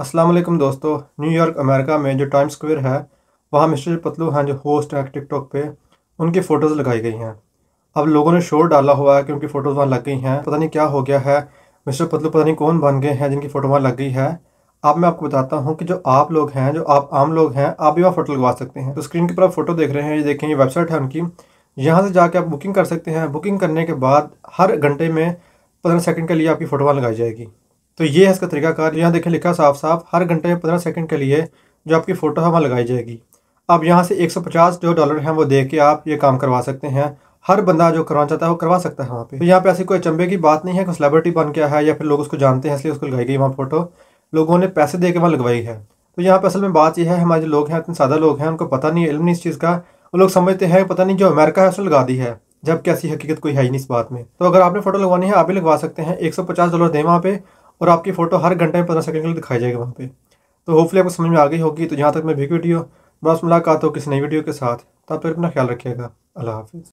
अस्सलाम वालेकुम दोस्तों न्यूयॉर्क अमेरिका में जो टाइम स्क्वायर है वहाँ मिस्टर पतलू हैं जो होस्ट हैं टिकटॉक पे उनकी फ़ोटोज़ लगाई गई हैं अब लोगों ने शोर डाला हुआ है कि उनकी फ़ोटोज़ वहाँ लग गई हैं पता नहीं क्या हो गया है मिस्टर पतलू पता नहीं कौन बन गए हैं जिनकी फ़ोटो वहाँ लग गई है अब मैं आपको बताता हूँ कि जो आप लोग हैं जो आप आम लोग हैं आप भी वहाँ फ़ोटो लगवा सकते हैं तो स्क्रीन के ऊपर फ़ोटो देख रहे हैं ये देखें ये वेबसाइट है उनकी यहाँ से जाके आप बुकिंग कर सकते हैं बुकिंग करने के बाद हर घंटे में पंद्रह सेकेंड के लिए आपकी फ़ोटो वहाँ लगाई जाएगी तो ये है इसका तरीकाकार यहाँ देखें लिखा साफ साफ हर घंटे में पंद्रह सेकेंड के लिए जो आपकी फ़ोटो है वहाँ लगाई जाएगी अब यहाँ से 150 जो डॉलर हैं वो दे के आप ये काम करवा सकते हैं हर बंदा जो करवाना चाहता है वो करवा सकता है वहाँ पे तो यहाँ पे ऐसी कोई अचंबे की बात नहीं है कोई सेलिब्रिटी बन गया है या फिर लोग उसको जानते हैं इसलिए उसको लगाई गई वहाँ फ़ोटो लोगों ने पैसे दे के वहाँ लगवाई है तो यहाँ पर असल में बात यह है हमारे जो लोग हैं इतने सादा लोग हैं उनको पता नहीं इल्म नहीं इस चीज़ का वो लोग समझते हैं पता नहीं जो अमेरिका है उसने लगा दी है जबकि ऐसी हकीकत कोई है ही नहीं इस बात में तो अगर आपने फ़ोटो लगवानी है आप भी लगवा सकते हैं एक डॉलर दें वहाँ पर और आपकी फ़ोटो हर घंटे में पंद्रह सेकंड के लिए दिखाई जाएगी वहाँ पे तो होपफुली आपको समझ में आ गई होगी तो जहाँ तक मैं भी वीडियो बस मुलाकात हो किसी नई वीडियो के साथ तब तक अपना ख्याल रखिएगा अल्लाह हाफिज़